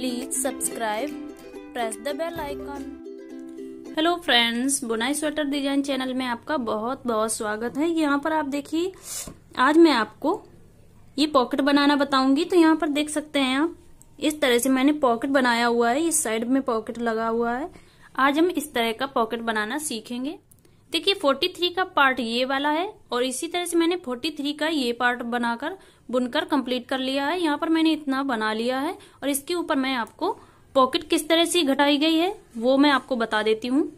please subscribe press the bell icon hello friends बुनाई sweater design channel में आपका बहुत बहुत स्वागत है यहाँ पर आप देखिए आज मैं आपको ये पॉकेट बनाना बताऊंगी तो यहाँ पर देख सकते हैं आप इस तरह से मैंने पॉकेट बनाया हुआ है इस साइड में पॉकेट लगा हुआ है आज हम इस तरह का पॉकेट बनाना सीखेंगे देखिए 43 का पार्ट ये वाला है और इसी तरह से मैंने 43 का ये पार्ट बनाकर बुनकर कंप्लीट कर लिया है यहाँ पर मैंने इतना बना लिया है और इसके ऊपर मैं आपको पॉकेट किस तरह से घटाई गई है वो मैं आपको बता देती हूँ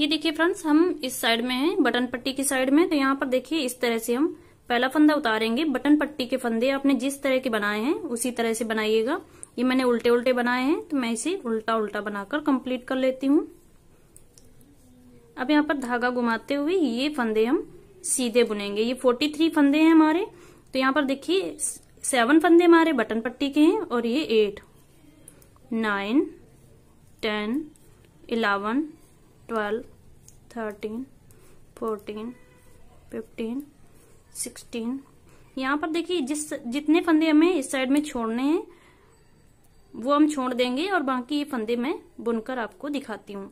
ये देखिए फ्रेंड्स हम इस साइड में हैं बटन पट्टी की साइड में तो यहाँ पर देखिए इस तरह से हम पहला फंदा उतारेंगे बटन पट्टी के फंदे आपने जिस तरह के बनाए हैं उसी तरह से बनाइएगा ये मैंने उल्टे उल्टे बनाए हैं तो मैं इसे उल्टा उल्टा बनाकर कंप्लीट कर लेती हूँ अब यहाँ पर धागा घुमाते हुए ये फंदे हम सीधे बुनेंगे ये फोर्टी थ्री फंदे हैं हमारे तो यहाँ पर देखिए सेवन फंदे हमारे बटन पट्टी के हैं और ये eight nine ten eleven twelve thirteen fourteen fifteen sixteen यहाँ पर देखिए जिस जितने फंदे हमें इस साइड में छोड़ने हैं वो हम छोड़ देंगे और बाकी ये फंदे मैं बुनकर आपको दिखाती हूँ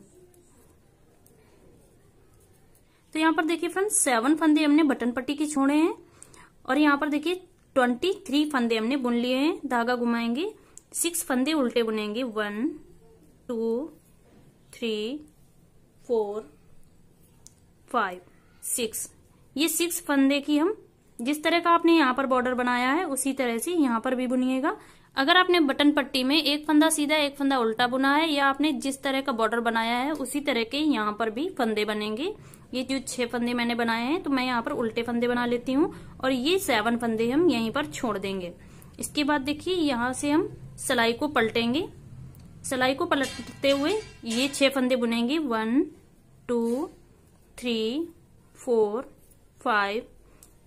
तो यहाँ पर देखिए फ्रेंड सेवन फंदे हमने बटन पट्टी के छोड़े हैं और यहाँ पर देखिए ट्वेंटी थ्री फंदे हमने बुन लिए हैं धागा घुमाएंगे सिक्स फंदे उल्टे बुनेंगे one two three four five six ये सिक्स फंदे की हम जिस तरह का आपने यहाँ पर बॉर्डर बनाया है उसी तरह से यहाँ पर भी बुनिएगा अगर आपने बटन पट्टी में एक फंदा सीधा एक फंदा उल्टा बुना है या आपने जिस तरह का बॉर्डर बनाया है उसी तरह के यहाँ पर भी फंदे बनेंगे ये जो छह फंदे मैंने बनाए हैं तो मैं यहाँ पर उल्टे फंदे बना लेती हूँ और ये सेवन फंदे हम यहीं पर छोड़ देंगे इसके बाद देखिए यहाँ से हम सलाई को पलटेंगे सलाई को पलटते हुए ये छह फंदे बुनेंगे one two three four five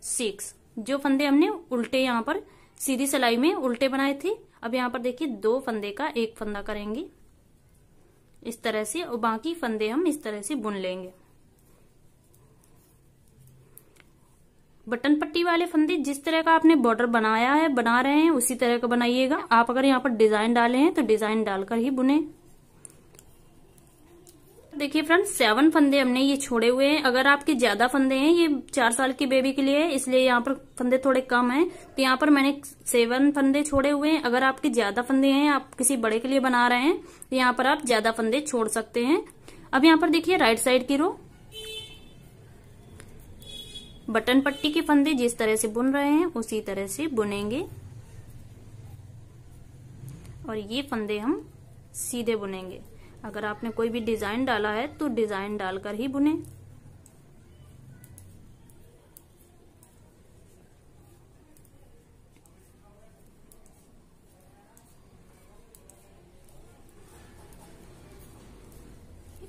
six जो फंदे हमने उल्टे यहाँ पर सीधी सलाई में उल्टे बनाए थे अब यहाँ पर देखिए दो फंदे का एक फंदा करेंगे इस तरह से और बाकी फंदे हम इस तरह से बुन लेंगे बटन पट्टी वाले फंदे जिस तरह का आपने बॉर्डर बनाया है बना रहे हैं उसी तरह का बनाइएगा आप अगर यहाँ पर डिजाइन डाले हैं तो डिजाइन डालकर ही बुने देखिए फ्रेंड सेवन फंदे हमने ये छोड़े हुए हैं अगर आपके ज्यादा फंदे हैं ये चार साल की बेबी के लिए है इसलिए यहाँ पर फंदे थोड़े कम हैं तो यहाँ पर मैंने सेवन फंदे छोड़े हुए हैं अगर आपके ज्यादा फंदे हैं आप किसी बड़े के लिए बना रहे हैं तो यहाँ पर आप ज्यादा फंदे छोड़ सकते हैं अब यहाँ पर देखिए राइट साइड की रो बटन पट्टी के फंदे जिस तरह से बुन रहे हैं उसी तरह से बुनेंगे और ये फंदे हम सीधे बुनेंगे अगर आपने कोई भी डिजाइन डाला है तो डिजाइन डालकर ही बुने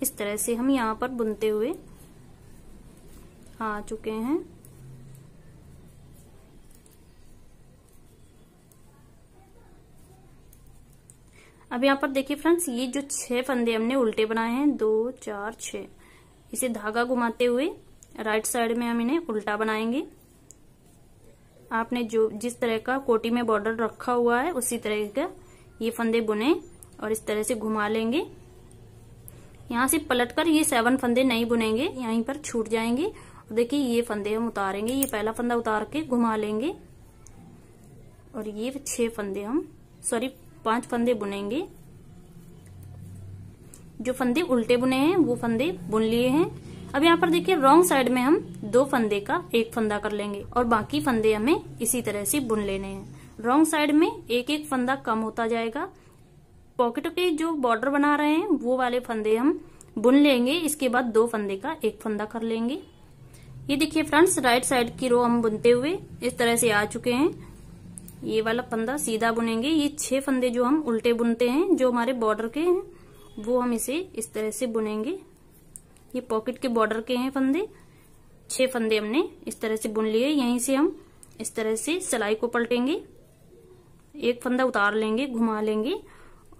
इस तरह से हम यहाँ पर बुनते हुए आ चुके हैं अब यहाँ पर देखिए फ्रेंड्स ये जो छह फंदे हमने उल्टे बनाए हैं दो चार छ इसे धागा घुमाते हुए राइट साइड में हम इन्हें उल्टा बनाएंगे आपने जो जिस तरह का कोटी में बॉर्डर रखा हुआ है उसी तरह का ये फंदे बुने और इस तरह से घुमा लेंगे यहाँ से पलटकर ये सेवन फंदे नहीं बुनेंगे यहीं पर छूट जाएंगे देखिए ये फंदे हम उतारेंगे ये पहला फंदा उतार के घुमा लेंगे और ये छह फंदे हम सॉरी पांच फंदे बुनेंगे जो फंदे उल्टे बुने हैं वो फंदे बुन लिए हैं अब यहाँ पर देखिए रॉन्ग साइड में हम दो फंदे का एक फंदा कर लेंगे और बाकी फंदे हमें इसी तरह से बुन लेने हैं रॉन्ग साइड में एक एक फंदा कम होता जाएगा पॉकेट के जो बॉर्डर बना रहे हैं वो वाले फंदे हम बुन लेंगे इसके बाद दो फंदे का एक फंदा कर लेंगे ये देखिए फ्रेंड्स राइट साइड की रो हम बुनते हुए इस तरह से आ चुके हैं ये वाला फंदा सीधा बुनेंगे ये छह फंदे जो हम उल्टे बुनते हैं जो हमारे बॉर्डर के हैं वो हम इसे इस तरह से बुनेंगे ये पॉकेट के बॉर्डर के हैं फंदे छह फंदे हमने इस तरह से बुन लिए यहीं से हम इस तरह से सिलाई को पलटेंगे एक फंदा उतार लेंगे घुमा लेंगे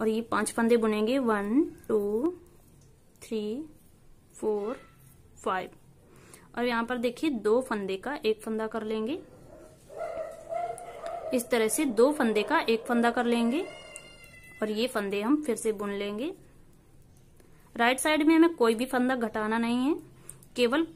और ये पांच फंदे बुनेंगे one two three four five और यहाँ पर देखिए दो फंदे का एक फंदा कर लेंगे इस तरह से दो फंदे का एक फंदा कर लेंगे और ये फंदे हम फिर से बुन लेंगे राइट साइड में हमें कोई भी फंदा घटाना नहीं है केवल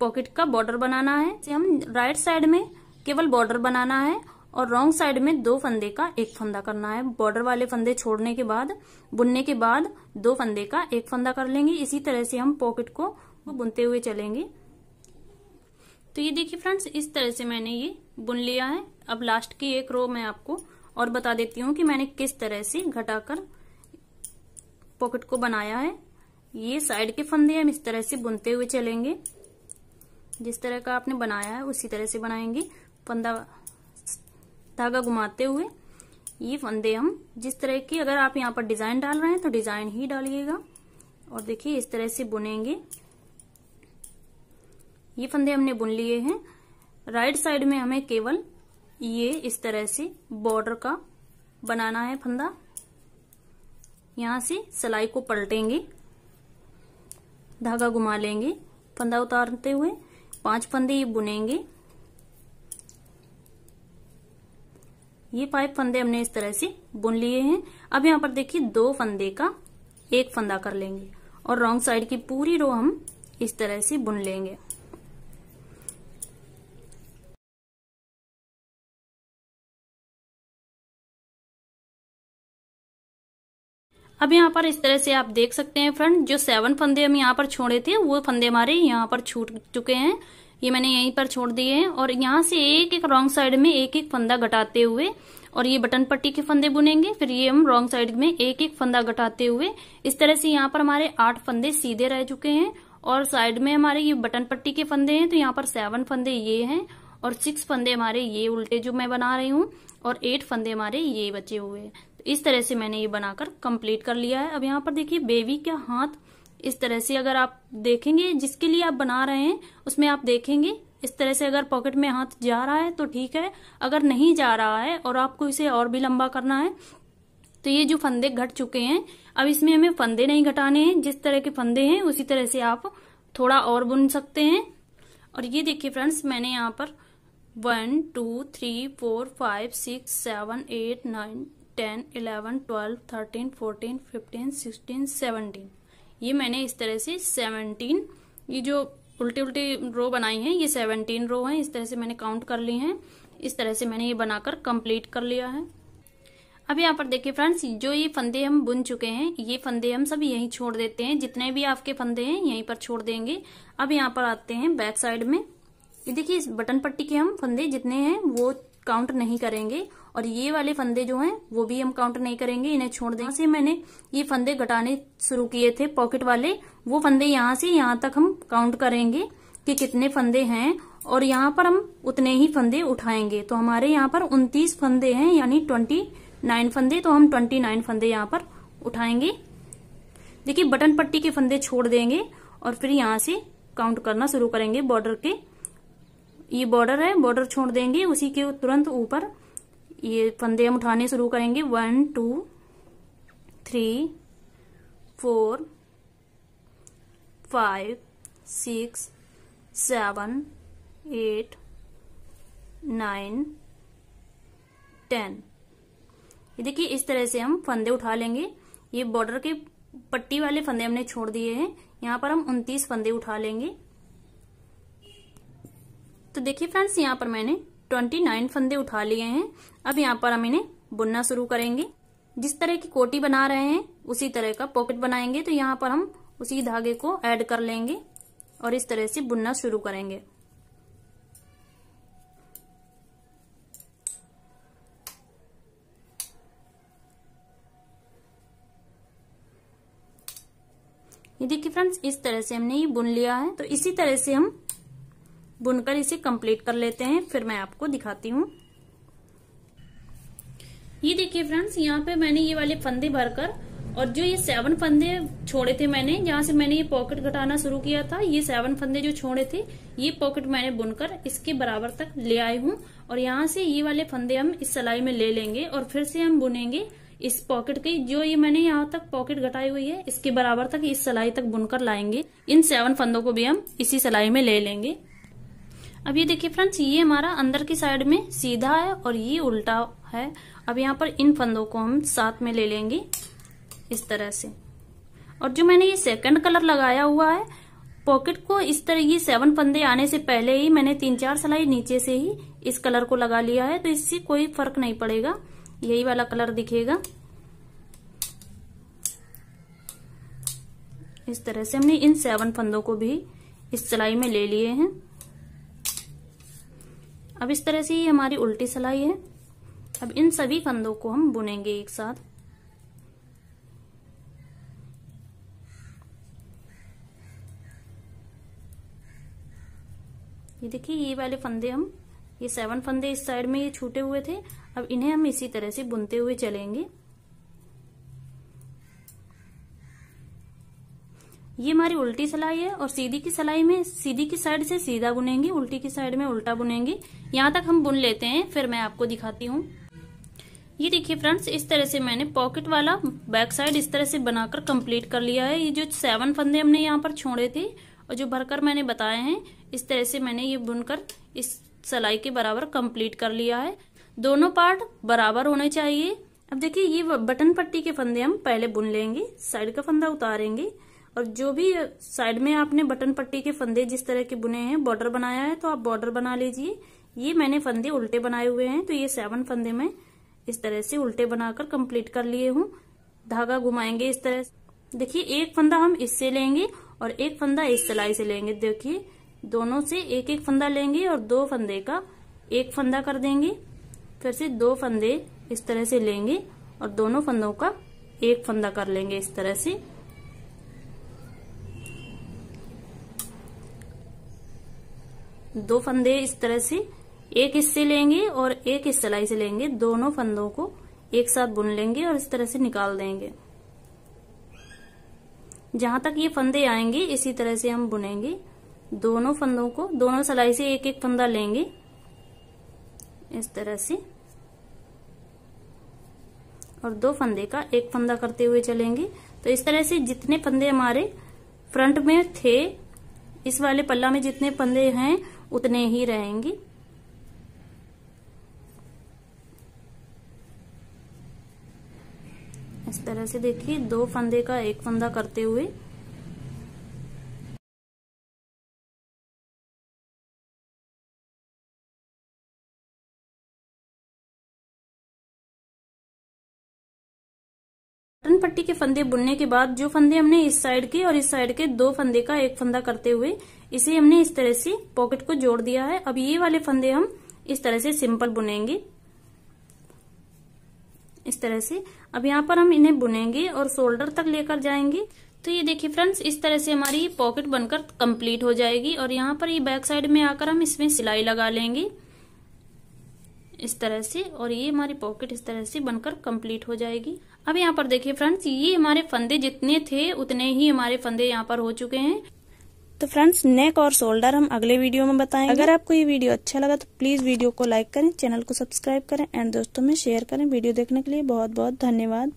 पॉकेट का बॉर्डर बनाना है हम राइट साइड में केवल बॉर्डर बनाना है और रॉन्ग साइड में दो फंदे का एक फंदा करना है बॉर्डर वाले फंदे छोड़ने के बाद बुनने के बाद दो फंदे का एक फंदा कर लेंगे इसी तरह से हम पॉकेट को वो बुनते हुए चलेंगे तो ये देखिए फ्रेंड्स इस तरह से मैंने ये बुन लिया है अब लास्ट की एक रो मैं आपको और बता देती हूँ कि मैंने किस तरह से घटाकर पॉकेट को बनाया है ये साइड के फंदे हम इस तरह से बुनते हुए चलेंगे जिस तरह का आपने बनाया है उसी तरह से बनाएंगे फंदा धागा घुमाते हुए ये फंदे हम जिस तरह की अगर आप यहाँ पर डिजाइन डाल रहे हैं तो डिजाइन ही डालिएगा और देखिए इस तरह से बुनेंगे ये फंदे हमने बुन लिए हैं राइट साइड में हमें केवल ये इस तरह से बॉर्डर का बनाना है फंदा यहां से सिलाई को पलटेंगे धागा घुमा लेंगे फंदा उतारते हुए पांच फंदे ये बुनेंगे ये पाइप फंदे हमने इस तरह से बुन लिए हैं अब यहाँ पर देखिए दो फंदे का एक फंदा कर लेंगे और रॉन्ग साइड की पूरी रो हम इस तरह से बुन लेंगे अब यहाँ पर इस तरह से आप देख सकते हैं फ्रेंड जो सेवन फंदे हम यहाँ पर छोड़े थे वो फंदे हमारे यहाँ पर छूट चुके हैं ये मैंने यहीं पर छोड़ दिए हैं और यहाँ से एक एक रॉन्ग साइड में एक एक फंदा घटाते हुए और ये बटन पट्टी के फंदे बुनेंगे फिर ये हम रॉन्ग साइड में एक एक फंदा घटाते हुए इस तरह से यहाँ पर हमारे आठ फंदे सीधे रह चुके हैं और साइड में हमारे ये बटन पट्टी के फंदे हैं तो यहाँ पर सेवन फंदे ये हैं और सिक्स फंदे हमारे ये उल्टे जो मैं बना रही हूँ और एट फंदे हमारे ये बचे हुए हैं इस तरह से मैंने ये बनाकर कंप्लीट कर लिया है अब यहाँ पर देखिए बेबी का हाथ इस तरह से अगर आप देखेंगे जिसके लिए आप बना रहे हैं उसमें आप देखेंगे इस तरह से अगर पॉकेट में हाथ जा रहा है तो ठीक है अगर नहीं जा रहा है और आपको इसे और भी लंबा करना है तो ये जो फंदे घट चुके हैं अब इसमें हमें फंदे नहीं घटाने हैं जिस तरह के फंदे हैं उसी तरह से आप थोड़ा और बुन सकते हैं और ये देखिए फ्रेंड्स मैंने यहाँ पर one two three four five six seven eight nine ten eleven twelve thirteen fourteen fifteen sixteen seventeen ये मैंने इस तरह से सेवनटीन ये जो उल्टी उल्टी रो बनाई हैं ये सेवनटीन रो हैं इस तरह से मैंने काउंट कर ली हैं इस तरह से मैंने ये बनाकर कंप्लीट कर लिया है अब यहाँ पर देखिए फ्रेंड्स जो ये फंदे हम बुन चुके हैं ये फंदे हम सब यहीं छोड़ देते हैं जितने भी आपके फंदे हैं यहीं पर छोड़ देंगे अब यहाँ पर आते हैं बैक साइड में ये देखिए इस बटन पट्टी के हम फंदे जितने हैं वो काउंट नहीं करेंगे और ये वाले फंदे जो हैं वो भी हम काउंट नहीं करेंगे इन्हें छोड़ देंगे से मैंने ये फंदे घटाने शुरू किए थे पॉकेट वाले वो फंदे यहाँ से यहाँ तक हम काउंट करेंगे कि कितने फंदे हैं और यहाँ पर हम उतने ही फंदे उठाएंगे तो हमारे यहाँ पर उनतीस फंदे हैं यानी ट्वेंटी नाइन फंदे तो हम ट्वेंटी नाइन फंदे यहाँ पर उठाएंगे देखिए बटन पट्टी के फंदे छोड़ देंगे और फिर यहाँ से काउंट करना शुरू करेंगे बॉर्डर के ये बॉर्डर है बॉर्डर छोड़ देंगे उसी के तुरंत ऊपर ये फंदे हम उठाने शुरू करेंगे one two three four five six seven eight nine ten ये देखिए इस तरह से हम फंदे उठा लेंगे ये बॉर्डर के पट्टी वाले फंदे हमने छोड़ दिए हैं यहाँ पर हम उनतीस फंदे उठा लेंगे तो देखिए फ्रेंड्स यहाँ पर मैंने ट्वेंटी नाइन फंदे उठा लिए हैं अब यहाँ पर हम इन्हें बुनना शुरू करेंगे जिस तरह की कोटी बना रहे हैं उसी तरह का पॉकेट बनाएंगे तो यहाँ पर हम उसी धागे को ऐड कर लेंगे और इस तरह से बुनना शुरू करेंगे ये देखिए फ्रेंड्स इस तरह से हमने ये बुन लिया है तो इसी तरह से हम बुनकर इसे कंप्लीट कर लेते हैं फिर मैं आपको दिखाती हूँ ये देखिए फ्रेंड्स यहाँ पे मैंने ये वाले फंदे भरकर और जो ये सेवन फंदे छोड़े थे मैंने जहाँ से मैंने ये पॉकेट घटाना शुरू किया था ये सेवन फंदे जो छोड़े थे ये पॉकेट मैंने बुनकर इसके बराबर तक ले आए हूँ और यहाँ से ये वाले फंदे हम इस सलाई में ले लेंगे और फिर से हम बुनेंगे इस पॉकेट के जो ये मैंने यहाँ तक पॉकेट घटाई हुई है इसके बराबर तक इस सलाई तक बुनकर लाएंगे इन सेवन फंदों को भी हम इसी सलाई में ले लेंगे अब ये देखिए फ्रेंड्स ये हमारा अंदर की साइड में सीधा है और ये उल्टा है अब यहाँ पर इन फंदों को हम साथ में ले लेंगे इस तरह से और जो मैंने ये सेकंड कलर लगाया हुआ है पॉकेट को इस तरह ये सेवन फंदे आने से पहले ही मैंने तीन चार सिलाई नीचे से ही इस कलर को लगा लिया है तो इससे कोई फर्क नहीं पड़ेगा यही वाला कलर दिखेगा इस तरह से हमने इन सेवन फंदों को भी इस सिलाई में ले लिए हैं अब इस तरह से ये हमारी उल्टी सिलाई है अब इन सभी कंधों को हम बुनेंगे एक साथ ये देखिए ये वाले फंदे हम ये सेवन फंदे इस साइड में ये छूटे हुए थे अब इन्हें हम इसी तरह से बुनते हुए चलेंगे ये हमारी उल्टी सिलाई है और सीधी की सिलाई में सीधी की साइड से सीधा बुनेंगे उल्टी की साइड में उल्टा बुनेंगे यहाँ तक हम बुन लेते हैं फिर मैं आपको दिखाती हूँ ये देखिए फ्रेंड्स इस तरह से मैंने पॉकेट वाला बैक साइड इस तरह से बनाकर कंप्लीट कर लिया है ये जो सेवन फंदे हमने यहाँ पर छोड़े थे और जो भरकर मैंने बताए हैं इस तरह से मैंने ये बुनकर इस सिलाई के बराबर कंप्लीट कर लिया है दोनों पार्ट बराबर होने चाहिए अब देखिए ये बटन पट्टी के फंदे हम पहले बुन लेंगे साइड का फंदा उतारेंगे और जो भी साइड में आपने बटन पट्टी के फंदे जिस तरह के बुने हैं बॉर्डर बनाया है तो आप बॉर्डर बना लीजिए ये मैंने फंदे उल्टे बनाए हुए हैं तो ये सेवन फंदे मैं इस तरह से उल्टे बनाकर कंप्लीट कर लिए हूँ धागा घुमाएंगे इस तरह से देखिए एक फंदा हम इससे लेंगे और एक फंदा इस सिलाई से लेंगे देखिए दोनों से एक एक फंदा लेंगे और दो फंदे का एक फंदा कर देंगे फिर से दो फंदे इस तरह से लेंगे और दोनों फंदों का एक फंदा कर लेंगे इस तरह से दो फंदे इस तरह से एक हिस्से लेंगे और एक इस सिलाई से लेंगे दोनों फंदों को एक साथ बुन लेंगे और इस तरह से निकाल देंगे जहां तक ये फंदे आएंगे इसी तरह से हम बुनेंगे दोनों फंदों को दोनों सिलाई से एक एक फंदा लेंगे इस तरह से और दो फंदे का एक फंदा करते हुए चलेंगे तो इस तरह से जितने फंदे हमारे फ्रंट में थे इस वाले पल्ला में जितने फंदे हैं उतने ही रहेंगे इस तरह से देखिए दो फंदे का एक फंदा करते हुए पट्टी के फंदे बुनने के बाद जो फंदे हमने इस साइड के और इस साइड के दो फंदे का एक फंदा करते हुए इसे हमने इस तरह से पॉकेट को जोड़ दिया है अब ये वाले फंदे हम इस तरह से सिंपल बुनेंगे इस तरह से अब यहाँ पर हम इन्हें बुनेंगे और शोल्डर तक लेकर जाएंगे तो ये देखिए फ्रेंड्स इस तरह से हमारी पॉकेट बनकर कंप्लीट हो जाएगी और यहाँ पर ये बैक साइड में आकर हम इसमें सिलाई लगा लेंगे इस तरह से और ये हमारी पॉकेट इस तरह से बनकर कंप्लीट हो जाएगी अब यहाँ पर देखिए फ्रेंड्स ये हमारे फंदे जितने थे उतने ही हमारे फंदे यहाँ पर हो चुके हैं तो फ्रेंड्स नेक और शोल्डर हम अगले वीडियो में बताएंगे अगर आपको ये वीडियो अच्छा लगा तो प्लीज वीडियो को लाइक करें चैनल को सब्सक्राइब करें एंड दोस्तों में शेयर करें वीडियो देखने के लिए बहुत बहुत धन्यवाद